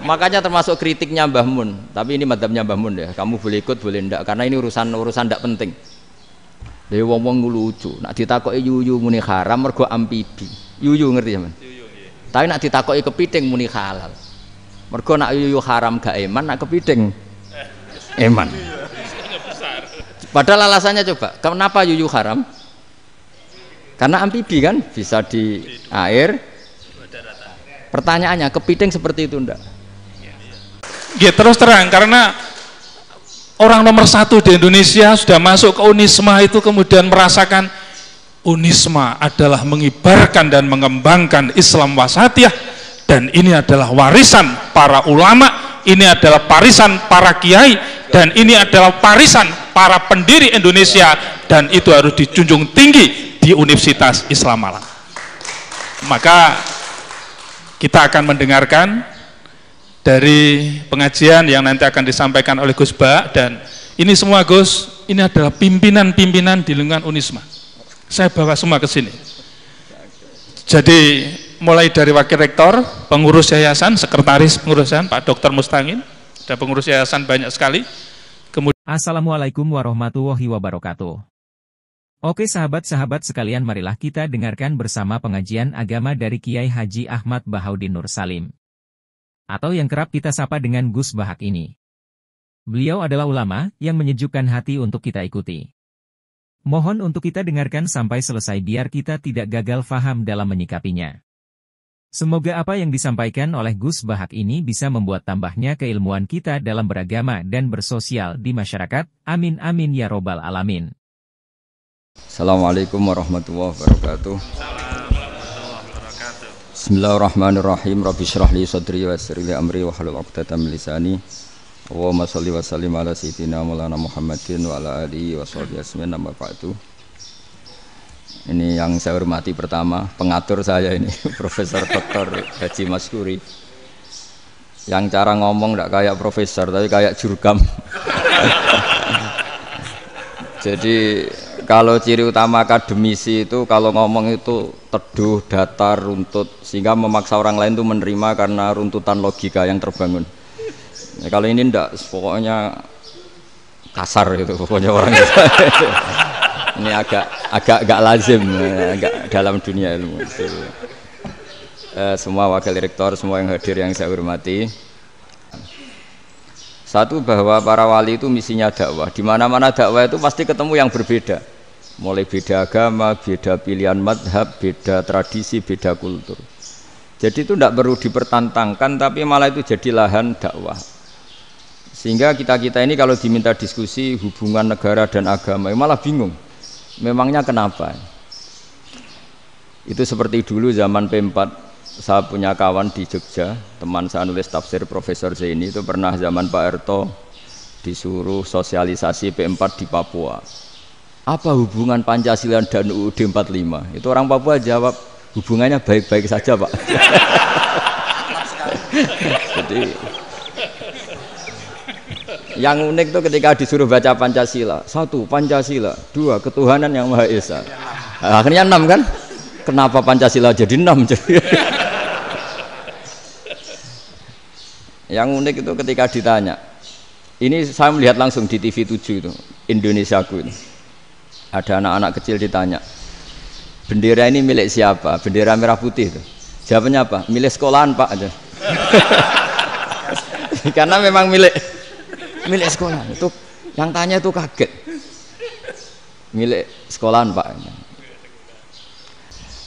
Makanya termasuk kritiknya Mbah Mun. Tapi ini madhabnya Mbah Mun ya. Kamu boleh ikut, boleh ndak. Karena ini urusan urusan ndak penting. dia wong wong lucu. Nak ditakoi yuyu muni haram mergo ampibi. Yuyu ngerti zaman. Iya. Tapi nak ditakoi kepiting muni halal. Mergo nak yuyu haram gak eman, nak kepiting eh. eman. Iya, Padahal alasannya coba, kenapa yuyu haram? Karena amfibi kan bisa di air. Pertanyaannya, kepiting seperti itu ndak? Ya terus terang karena orang nomor satu di Indonesia sudah masuk ke unisma itu kemudian merasakan unisma adalah mengibarkan dan mengembangkan Islam wasatiyah dan ini adalah warisan para ulama, ini adalah parisan para kiai dan ini adalah parisan para pendiri Indonesia dan itu harus dijunjung tinggi di Universitas Islam Malang. Maka kita akan mendengarkan dari pengajian yang nanti akan disampaikan oleh Gus Ba dan ini semua Gus, ini adalah pimpinan-pimpinan di lingkungan Unisma. Saya bawa semua ke sini. Jadi mulai dari wakil rektor, pengurus yayasan, sekretaris pengurusan Pak Dr. Mustangin, dan pengurus yayasan banyak sekali. Kemudian Assalamualaikum warahmatullahi wabarakatuh. Oke sahabat-sahabat sekalian marilah kita dengarkan bersama pengajian agama dari Kiai Haji Ahmad Bahaudin Nur Salim atau yang kerap kita sapa dengan Gus Bahak ini. Beliau adalah ulama yang menyejukkan hati untuk kita ikuti. Mohon untuk kita dengarkan sampai selesai biar kita tidak gagal faham dalam menyikapinya. Semoga apa yang disampaikan oleh Gus Bahak ini bisa membuat tambahnya keilmuan kita dalam beragama dan bersosial di masyarakat. Amin amin ya robbal alamin. Assalamualaikum warahmatullahi wabarakatuh. Bismillahirrahmanirrahim. Rabbi syrah li sadri wa yassir li amri wa hlul 'uqdatam min lisani. Allahumma shalli wa sallim ala sayyidina Maulana Muhammadin wa ala alihi wa sahbihi ajmain ba'du. Ini yang saya hormati pertama, pengatur saya ini Profesor Dr. Haji Maskuri. Yang cara ngomong tidak kayak profesor tapi kayak jurgam. Jadi kalau ciri utama akademisi itu kalau ngomong itu teduh, datar, runtut sehingga memaksa orang lain itu menerima karena runtutan logika yang terbangun. Ya, kalau ini ndak pokoknya kasar gitu pokoknya orang itu ini agak agak agak lazim ya, agak dalam dunia ilmu eh, semua wakil rektor semua yang hadir yang saya hormati satu bahwa para wali itu misinya dakwah. Di mana-mana dakwah itu pasti ketemu yang berbeda mulai beda agama, beda pilihan madhab, beda tradisi, beda kultur. Jadi itu tidak perlu dipertantangkan, tapi malah itu jadi lahan dakwah. Sehingga kita-kita ini kalau diminta diskusi hubungan negara dan agama, ya malah bingung. Memangnya kenapa? Itu seperti dulu zaman P4, saya punya kawan di Jogja, teman saya nulis tafsir Profesor Zaini itu pernah zaman Pak Erto disuruh sosialisasi P4 di Papua apa hubungan Pancasila dan UUD 45? Itu orang Papua jawab, hubungannya baik-baik saja, Pak. Jadi yang unik itu ketika disuruh baca Pancasila. Satu, Pancasila. Dua, ketuhanan yang Maha Esa. Akhirnya enam kan? Kenapa Pancasila jadi enam? Jadi yang unik itu ketika ditanya. Ini saya melihat langsung di TV 7 itu, Indonesiaku itu ada anak-anak kecil ditanya bendera ini milik siapa bendera merah putih itu jawabannya apa milik sekolahan pak aja karena memang milik milik sekolah itu yang tanya itu kaget milik sekolahan pak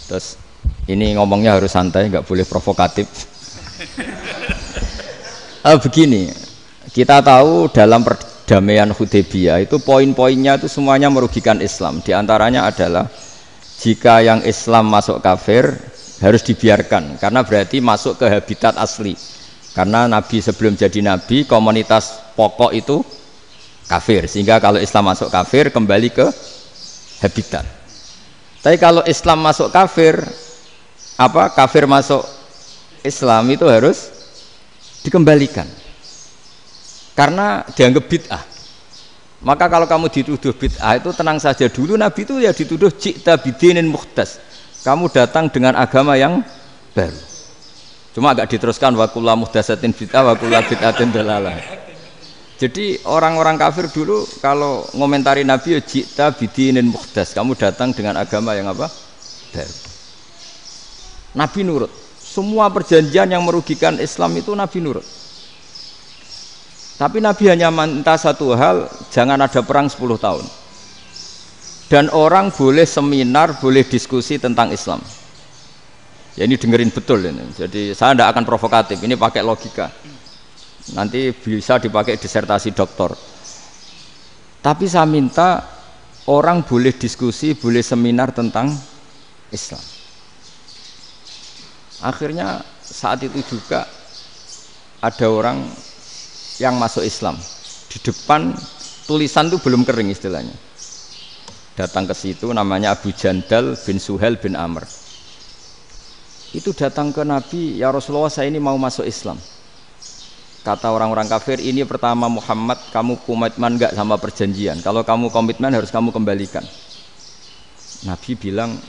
terus ini ngomongnya harus santai nggak boleh provokatif ah, begini kita tahu dalam per damaian Hudaybiyah itu poin-poinnya itu semuanya merugikan Islam. Di antaranya adalah jika yang Islam masuk kafir harus dibiarkan karena berarti masuk ke habitat asli. Karena nabi sebelum jadi nabi komunitas pokok itu kafir sehingga kalau Islam masuk kafir kembali ke habitat. Tapi kalau Islam masuk kafir apa kafir masuk Islam itu harus dikembalikan karena dianggap bid'ah. Maka kalau kamu dituduh bid'ah itu tenang saja dulu Nabi itu ya dituduh cikta bidinin muhtas. Kamu datang dengan agama yang baru. Cuma agak diteruskan wakulah muhdasatin bid'ah wakulah bid'atin dalalah. Jadi orang-orang kafir dulu kalau ngomentari Nabi ya cikta bidinin muhtas. Kamu datang dengan agama yang apa? Baru. Nabi nurut. Semua perjanjian yang merugikan Islam itu Nabi nurut tapi Nabi hanya minta satu hal, jangan ada perang 10 tahun. Dan orang boleh seminar, boleh diskusi tentang Islam. Ya ini dengerin betul ini. Jadi saya tidak akan provokatif, ini pakai logika. Nanti bisa dipakai disertasi doktor. Tapi saya minta orang boleh diskusi, boleh seminar tentang Islam. Akhirnya saat itu juga ada orang yang masuk Islam di depan tulisan itu belum kering istilahnya datang ke situ namanya Abu Jandal bin Suhel bin Amr itu datang ke Nabi ya Rasulullah saya ini mau masuk Islam kata orang-orang kafir ini pertama Muhammad kamu komitmen nggak sama perjanjian kalau kamu komitmen harus kamu kembalikan Nabi bilang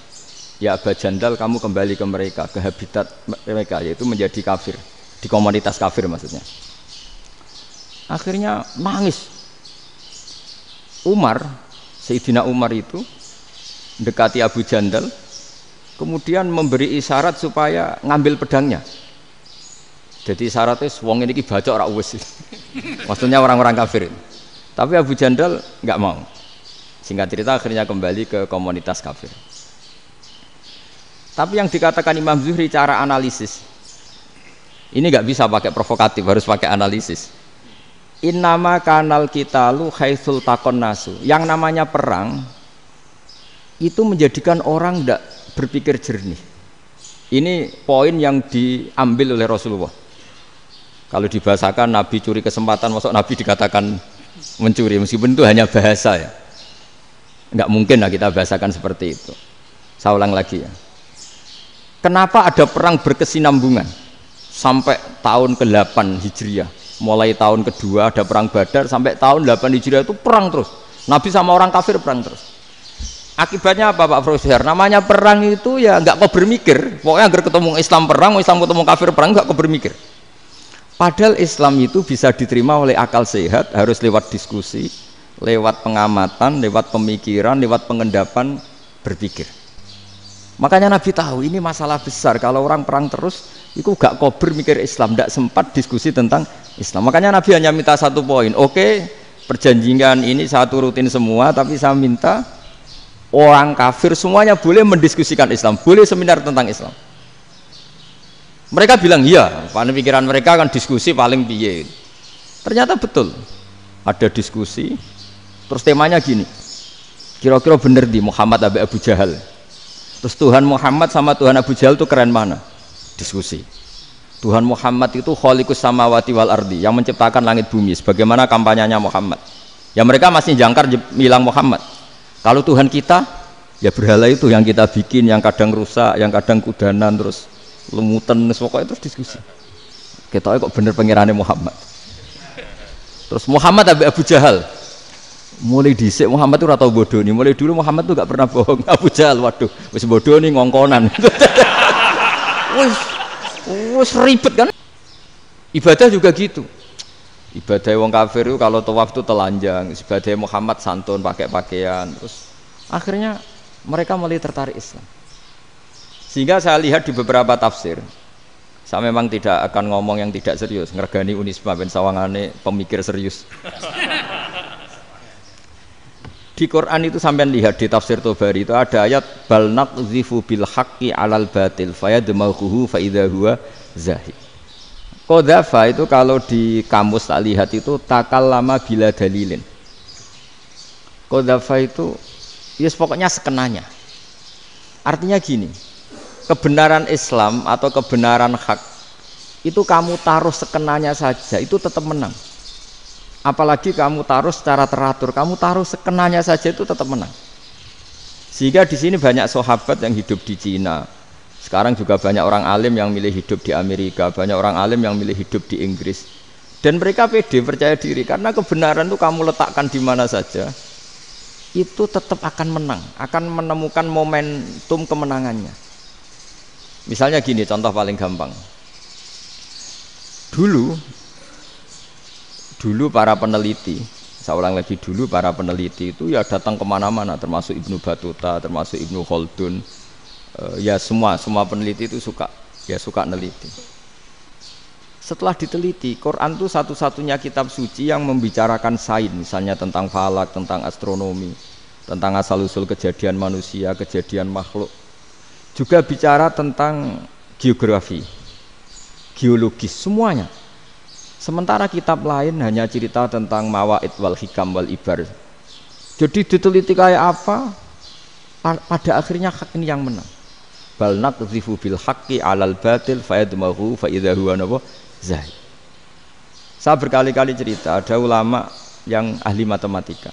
ya Abu Jandal kamu kembali ke mereka ke habitat mereka yaitu menjadi kafir di komunitas kafir maksudnya akhirnya nangis Umar Sayyidina Umar itu mendekati Abu Jandal kemudian memberi isyarat supaya ngambil pedangnya jadi syaratnya wong ini baca orang wis maksudnya orang-orang kafir tapi Abu Jandal nggak mau singkat cerita akhirnya kembali ke komunitas kafir tapi yang dikatakan Imam Zuhri cara analisis ini nggak bisa pakai provokatif harus pakai analisis Innama kanal kita lu khaisul takon nasu. Yang namanya perang itu menjadikan orang tidak berpikir jernih. Ini poin yang diambil oleh Rasulullah. Kalau dibahasakan Nabi curi kesempatan, masuk Nabi dikatakan mencuri meskipun itu hanya bahasa ya. Enggak mungkin lah kita bahasakan seperti itu. Saya ulang lagi ya. Kenapa ada perang berkesinambungan sampai tahun ke-8 Hijriah? mulai tahun kedua ada perang Badar sampai tahun 8 Hijriah itu perang terus. Nabi sama orang kafir perang terus. Akibatnya apa Pak Profesor? Namanya perang itu ya nggak kau bermikir. Pokoknya agar ketemu Islam perang, Islam ketemu kafir perang nggak kau bermikir. Padahal Islam itu bisa diterima oleh akal sehat, harus lewat diskusi, lewat pengamatan, lewat pemikiran, lewat pengendapan berpikir. Makanya Nabi tahu ini masalah besar. Kalau orang perang terus, itu gak kober mikir Islam, tidak sempat diskusi tentang Islam. Makanya Nabi hanya minta satu poin. Oke, perjanjian ini saya turutin semua, tapi saya minta orang kafir semuanya boleh mendiskusikan Islam, boleh seminar tentang Islam. Mereka bilang iya, pada pikiran mereka akan diskusi paling biaya. Ternyata betul. Ada diskusi, terus temanya gini. Kira-kira bener di Muhammad Abu Abu Jahal. Terus Tuhan Muhammad sama Tuhan Abu Jahal itu keren mana? Diskusi. Tuhan Muhammad itu kholikus samawati wal ardi yang menciptakan langit bumi sebagaimana kampanyenya Muhammad ya mereka masih jangkar bilang Muhammad kalau Tuhan kita ya berhala itu yang kita bikin yang kadang rusak yang kadang kudanan terus lemutan pokoknya itu diskusi kita kok bener pengirannya Muhammad terus Muhammad tapi Abu Jahal mulai disik Muhammad itu ratau bodoh nih mulai dulu Muhammad tuh gak pernah bohong Abu Jahal waduh masih bodoh nih ngongkonan Wes ribet kan? Ibadah juga gitu. Ibadah wong kafir itu kalau tawaf itu telanjang, ibadah Muhammad santun pakai pakaian. Terus akhirnya mereka mulai tertarik Islam. Sehingga saya lihat di beberapa tafsir, saya memang tidak akan ngomong yang tidak serius, ngergani Unisma bin sawangane pemikir serius. Di Quran itu sampai lihat di tafsir Tobari itu ada ayat bal naqzifu bil haqqi alal batil fayadmaghuhu fa idza huwa zahid. Kodafa itu kalau di kamus tak lihat itu lama bila dalilin. Kodafa itu ya yes, pokoknya sekenanya. Artinya gini, kebenaran Islam atau kebenaran hak itu kamu taruh sekenanya saja itu tetap menang apalagi kamu taruh secara teratur kamu taruh sekenanya saja itu tetap menang sehingga di sini banyak sahabat yang hidup di Cina sekarang juga banyak orang alim yang milih hidup di Amerika banyak orang alim yang milih hidup di Inggris dan mereka pede percaya diri karena kebenaran itu kamu letakkan di mana saja itu tetap akan menang akan menemukan momentum kemenangannya misalnya gini contoh paling gampang dulu dulu para peneliti saya ulang lagi dulu para peneliti itu ya datang kemana-mana termasuk Ibnu Batuta termasuk Ibnu Khaldun uh, ya semua semua peneliti itu suka ya suka neliti setelah diteliti Quran itu satu-satunya kitab suci yang membicarakan sains misalnya tentang falak tentang astronomi tentang asal-usul kejadian manusia kejadian makhluk juga bicara tentang geografi geologis semuanya Sementara kitab lain hanya cerita tentang mawaid wal hikam wal ibar. Jadi diteliti kayak apa, pada akhirnya hak ini yang menang. Bal naqdhifu bil haqqi alal batil fayadmahu fa idza zahid. Saya berkali-kali cerita ada ulama yang ahli matematika.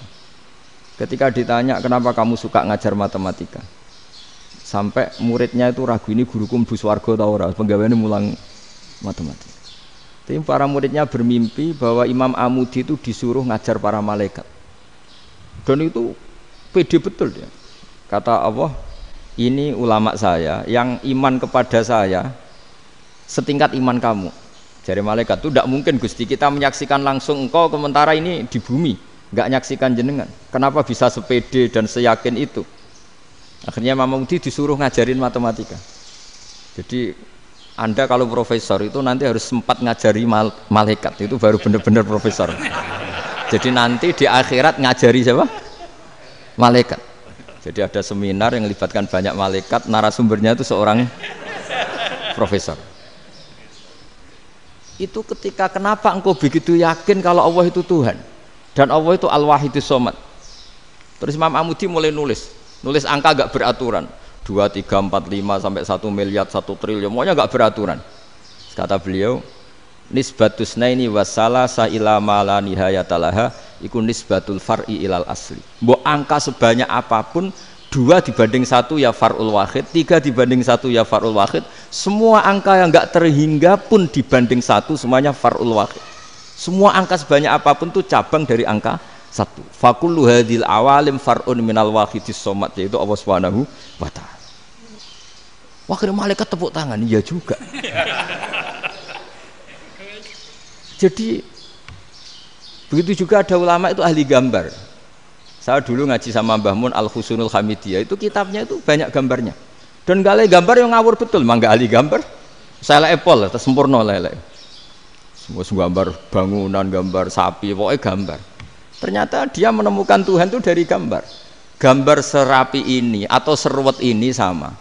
Ketika ditanya kenapa kamu suka ngajar matematika, sampai muridnya itu ragu ini guru mbus warga tau ora ini mulang matematika tapi para muridnya bermimpi bahwa Imam Amudi itu disuruh ngajar para malaikat. Dan itu pede betul ya, Kata Allah, ini ulama saya yang iman kepada saya setingkat iman kamu. Jadi malaikat itu tidak mungkin Gusti kita menyaksikan langsung engkau sementara ini di bumi, nggak nyaksikan jenengan. Kenapa bisa sepede dan seyakin itu? Akhirnya Mudi disuruh ngajarin matematika. Jadi anda kalau profesor itu nanti harus sempat ngajari mal malaikat itu baru benar-benar profesor. Jadi nanti di akhirat ngajari siapa? Malaikat. Jadi ada seminar yang melibatkan banyak malaikat, narasumbernya itu seorang profesor. Itu ketika kenapa engkau begitu yakin kalau Allah itu Tuhan dan Allah itu al itu Somad. Terus Imam Amudi mulai nulis, nulis angka gak beraturan dua tiga empat lima sampai satu miliar satu triliun semuanya nggak beraturan kata beliau nisbatus naini wasala saila mala nihayatalaha iku nisbatul far'i ilal asli mbok angka sebanyak apapun dua dibanding satu ya farul wahid tiga dibanding satu ya farul wahid semua angka yang nggak terhingga pun dibanding satu semuanya farul wahid semua angka sebanyak apapun tuh cabang dari angka satu fakullu hadil awalim farun minal wahidis somat yaitu Allah subhanahu wa ta'ala Akhirnya malaikat tepuk tangan, iya juga. Jadi begitu juga ada ulama itu ahli gambar. Saya dulu ngaji sama Mbah Mun Al Husunul Hamidiyah itu kitabnya itu banyak gambarnya. Dan kalau gambar yang ngawur betul, mangga ahli gambar. Saya epol, terus sempurna lele. Semua gambar bangunan, gambar sapi, pokoknya gambar. Ternyata dia menemukan Tuhan itu dari gambar. Gambar serapi ini atau seruat ini sama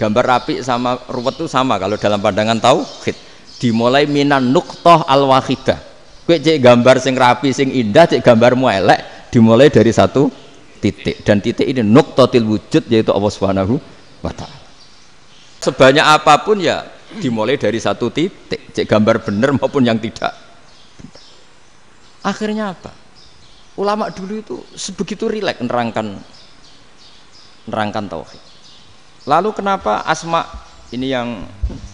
gambar rapi sama ruwet itu sama kalau dalam pandangan tauhid dimulai minan nuktoh al wahidah kue cek gambar sing rapi sing indah cek gambar elek dimulai dari satu titik dan titik ini nuktotil wujud yaitu Allah subhanahu wa ta'ala sebanyak apapun ya dimulai dari satu titik cek gambar bener maupun yang tidak akhirnya apa ulama dulu itu sebegitu rileks nerangkan nerangkan tauhid Lalu kenapa asma ini yang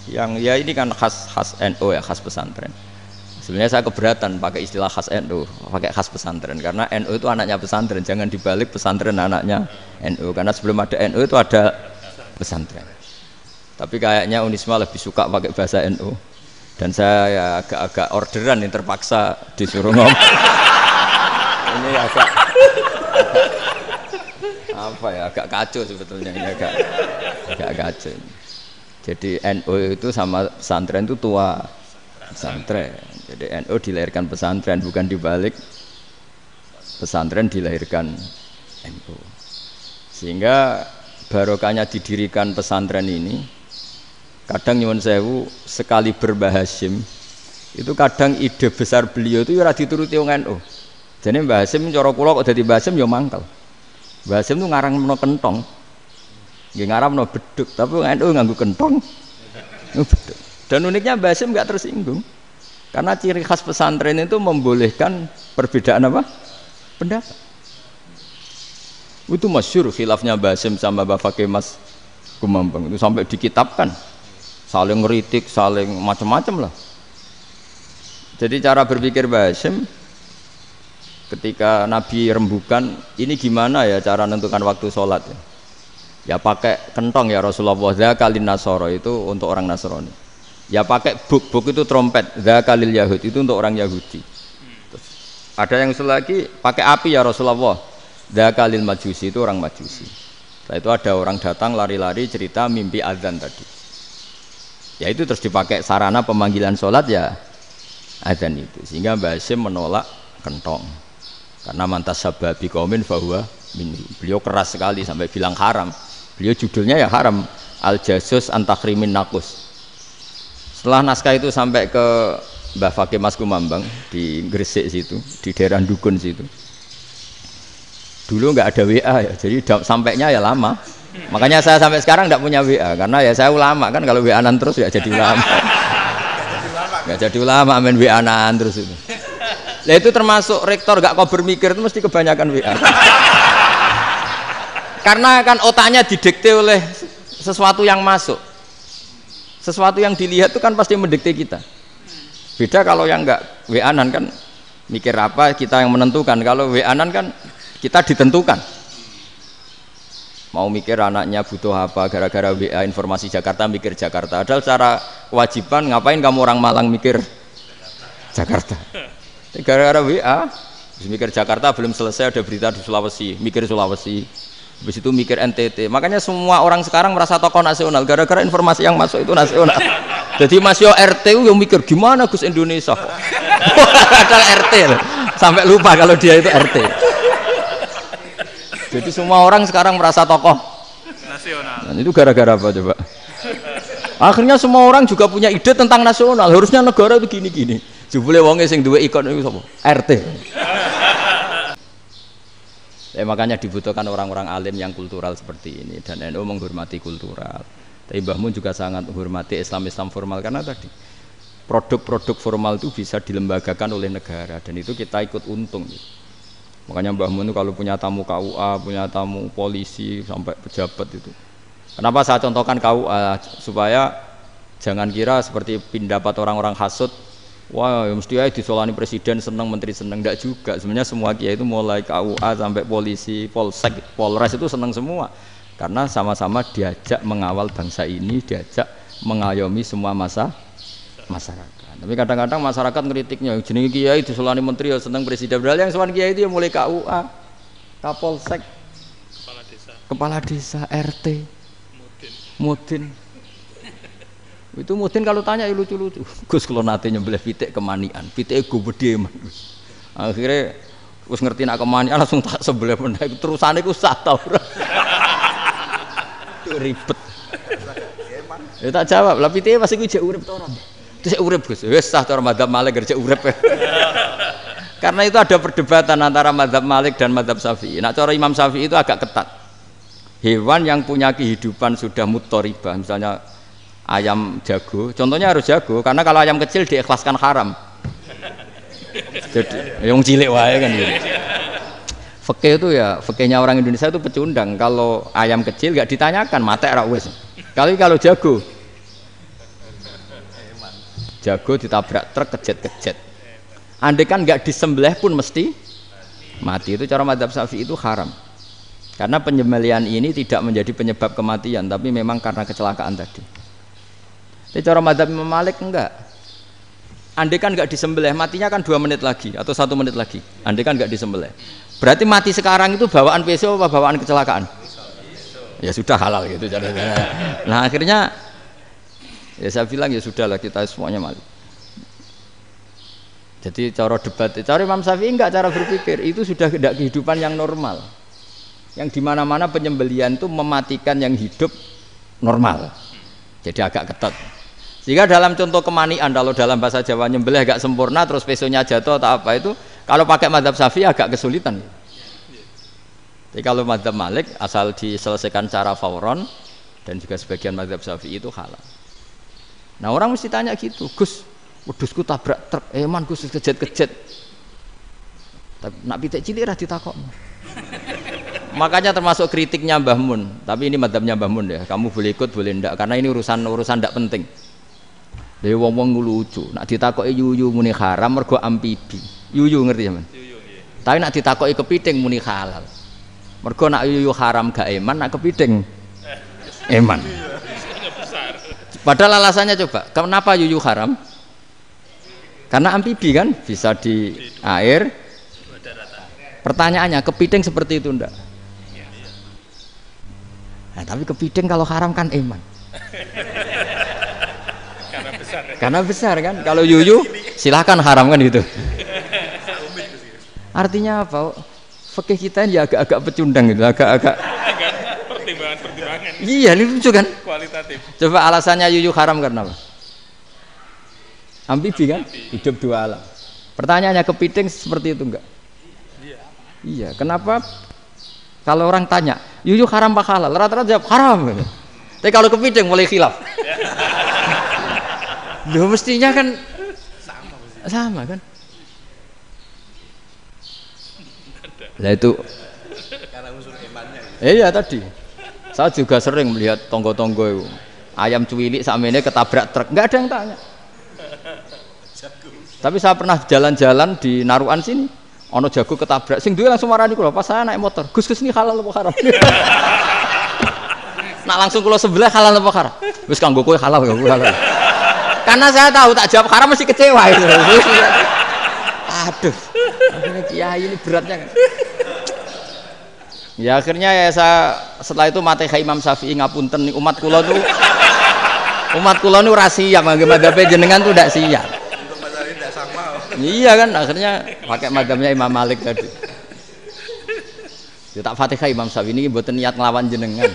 yang ya ini kan khas khas NU ya khas pesantren. Sebenarnya saya keberatan pakai istilah khas NU, pakai khas pesantren karena NU itu anaknya pesantren, jangan dibalik pesantren anaknya NU karena sebelum ada NU itu ada pesantren. Tapi kayaknya Unisma lebih suka pakai bahasa NU dan saya ya agak-agak orderan yang terpaksa disuruh ngomong. ini agak apa ya agak kacau sebetulnya ini agak agak kacau. Jadi NU itu sama pesantren itu tua pesantren. Jadi NU dilahirkan pesantren bukan dibalik pesantren dilahirkan NU. Sehingga barokahnya didirikan pesantren ini kadang nyuwun sewu sekali berbahasim itu kadang ide besar beliau itu ya dituruti wong NU. Jadi Mbah Hasim udah kula kok jadi Mbah Hasim ya mangkel. Basim tuh ngarang no kentong. gak ya, ngarang no beduk, tapi nggak NU nganggu kentong. Dan uniknya Basim nggak tersinggung. Karena ciri khas pesantren itu membolehkan perbedaan apa? Pendapat. Itu masyur khilafnya Basim sama Bapak Mas Kumambang itu sampai dikitabkan. Saling ngeritik, saling macam-macam lah. Jadi cara berpikir Basim ketika Nabi rembukan ini gimana ya cara menentukan waktu sholat ya? ya pakai kentong ya Rasulullah zakalin nasoro itu untuk orang Nasrani ya pakai buk buk itu trompet zakalil Yahudi itu untuk orang Yahudi Terus, ada yang selagi pakai api ya Rasulullah zakalil majusi itu orang majusi setelah itu ada orang datang lari-lari cerita mimpi azan tadi ya itu terus dipakai sarana pemanggilan sholat ya azan itu sehingga Mbak Hashim menolak kentong karena mantas sababi komen bahwa beliau keras sekali sampai bilang haram. Beliau judulnya ya haram. Al jasus antakrimin nakus. Setelah naskah itu sampai ke Mbah Fakih Mas Kumambang di Gresik situ, di daerah Dukun situ. Dulu nggak ada WA ya, jadi sampainya ya lama. Makanya saya sampai sekarang nggak punya WA karena ya saya ulama kan kalau WA-an terus ya jadi ulama. Nggak jadi ulama main WA-an terus itu. Lah itu termasuk rektor gak kau bermikir itu mesti kebanyakan WA. Karena kan otaknya didikte oleh sesuatu yang masuk. Sesuatu yang dilihat itu kan pasti mendikte kita. Beda kalau yang gak WA-nan kan mikir apa kita yang menentukan. Kalau WA-nan kan kita ditentukan. Mau mikir anaknya butuh apa gara-gara WA informasi Jakarta mikir Jakarta. adalah cara kewajiban ngapain kamu orang Malang mikir Jakarta gara-gara WA Terus mikir Jakarta belum selesai ada berita di Sulawesi mikir Sulawesi habis itu mikir NTT makanya semua orang sekarang merasa tokoh nasional gara-gara informasi yang masuk itu nasional jadi Mas Yo RT yang mikir gimana Gus Indonesia ada RT ya. sampai lupa kalau dia itu RT jadi semua orang sekarang merasa tokoh nasional Dan itu gara-gara apa coba akhirnya semua orang juga punya ide tentang nasional harusnya negara itu gini-gini Jubule wonge sing duwe ikon itu sapa? RT. Ya, makanya dibutuhkan orang-orang alim yang kultural seperti ini dan NU menghormati kultural. Tapi Bahmun juga sangat menghormati Islam-Islam formal karena tadi produk-produk formal itu bisa dilembagakan oleh negara dan itu kita ikut untung. Gitu. Makanya Mun itu kalau punya tamu KUA, punya tamu polisi sampai pejabat itu. Kenapa saya contohkan KUA supaya jangan kira seperti pendapat orang-orang hasut Wah, wow, ya mesti aja presiden seneng, menteri seneng, enggak juga. Sebenarnya semua kiai itu mulai KUA sampai polisi, polsek, polres itu seneng semua. Karena sama-sama diajak mengawal bangsa ini, diajak mengayomi semua masa masyarakat. Tapi kadang-kadang masyarakat kritiknya jenis kiai disolani menteri ya seneng presiden. Padahal yang sowan kiai itu ya mulai KUA, Kapolsek, kepala desa, kepala desa RT, Mudin. Mudin itu mungkin kalau tanya ya lucu-lucu. Gus kalau nanti nyembelih pitik kemanian, pitik gue gede man. Akhirnya gus ngerti nak kemanian langsung tak sebelah menaik terus terusannya ku sah tau ribet ya tak jawab lah pitiknya pasti gue urip tau itu saya urip gus wes sah tau madhab malik kerja urip karena itu ada perdebatan antara madhab malik dan madhab syafi'i nah cara imam syafi'i itu agak ketat hewan yang punya kehidupan sudah mutoriba misalnya ayam jago. Contohnya harus jago karena kalau ayam kecil diikhlaskan haram. Jadi yang cilik wae kan gitu. Ya. Fekih itu ya fekihnya orang Indonesia itu pecundang. Kalau ayam kecil gak ditanyakan mata rak wes. Kali kalau jago, jago ditabrak truk kejet-kejet. Andai kan gak disembelih pun mesti mati. Itu cara madhab syafi'i itu haram. Karena penyembelian ini tidak menjadi penyebab kematian, tapi memang karena kecelakaan tadi. Tapi cara madhab Imam Malik enggak. Andai kan enggak disembelih, matinya kan dua menit lagi atau satu menit lagi. Andai kan enggak disembelih. Berarti mati sekarang itu bawaan besok apa bawaan kecelakaan? Ya sudah halal gitu caranya. Nah akhirnya ya saya bilang ya sudah lah kita semuanya malik. Jadi cara debat, cara Imam Syafi'i enggak cara berpikir itu sudah tidak kehidupan yang normal. Yang dimana-mana penyembelian itu mematikan yang hidup normal. Jadi agak ketat. Jika dalam contoh kemanian kalau dalam bahasa Jawa nyembelih agak sempurna terus pesonya jatuh atau apa itu kalau pakai madhab safi agak kesulitan. Jadi kalau madhab Malik asal diselesaikan cara fauron dan juga sebagian madhab safi itu halal. Nah orang mesti tanya gitu, Gus, udusku tabrak truk, eman eh, Gus kejet-kejet. Tapi nak pitik cilik rah ditakok. Makanya termasuk kritiknya Mbah Mun, tapi ini madhabnya Mbah Mun ya. Kamu boleh ikut, boleh ndak karena ini urusan urusan ndak penting. Lha wong-wong lucu. Nak ditakoki yuyu muni haram mergo ampibi. Yuyu ngerti ya, Yuyu iya. Tapi nak ditakoki kepiting muni halal. Mergo nak yuyu haram gak eman, nak kepiting eh. eman. Iya. Padahal alasannya coba, kenapa yuyu haram? Karena amfibi kan bisa di air. Pertanyaannya, kepiting seperti itu ndak? Iya, nah, tapi kepiting kalau haram kan eman. Karena besar kan. Kalau yuyu silahkan haram kan gitu. Artinya apa? Fakih kita ini agak-agak pecundang gitu, agak-agak. Pertimbangan-pertimbangan. Iya, lucu kan? Kualitatif. Coba alasannya yuyu haram karena apa? Ambibi kan? Hidup dua alam. Pertanyaannya kepiting seperti itu enggak? Iya. Iya, kenapa kalau orang tanya, yuyu haram apa halal? Rata-rata jawab haram. Tapi kalau kepiting mulai khilaf. Ya. Loh mestinya kan sama, sama kan? Nah itu karena Ya. Eh, iya tadi. Saya juga sering melihat tonggo-tonggo itu. Ayam cuwili sama ini ketabrak truk, nggak ada yang tanya. Tapi saya pernah jalan-jalan di Naruan sini, ono jago ketabrak, sing dua langsung marah di pas saya naik motor. Gus Gus ini halal apa haram? nah langsung kulo sebelah halal apa haram? gus kanggo kowe halal gak ya, halal. Karena saya tahu tak jawab karena masih kecewa itu. Aduh. Akhirnya kiai ini beratnya kan. Ya akhirnya ya saya setelah itu mati Imam Syafi'i ngapunten nih umat kula tuh umat kula itu rahasia siap nggih jenengan tuh tidak siap. Iya kan akhirnya pakai madhabnya Imam Malik tadi. Ya tak Fatihah Imam Syafi'i ini buat niat ngelawan jenengan.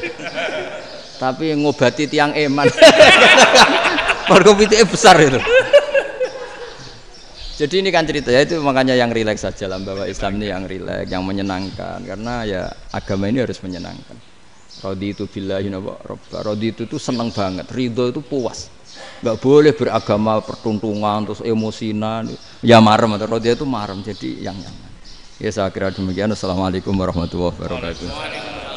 Tapi ngobati tiang eman. Margo pitiknya eh, besar itu. Jadi ini kan cerita ya itu makanya yang rileks saja lah bahwa Islam ini yang rileks, yang menyenangkan karena ya agama ini harus menyenangkan. Rodi itu billahi robba. Rodi itu tuh seneng banget, ridho itu puas. Gak boleh beragama pertuntungan terus emosinan. Ya marem atau rodi itu marah, jadi yang nyaman. Ya saya kira demikian. Assalamualaikum warahmatullahi wabarakatuh.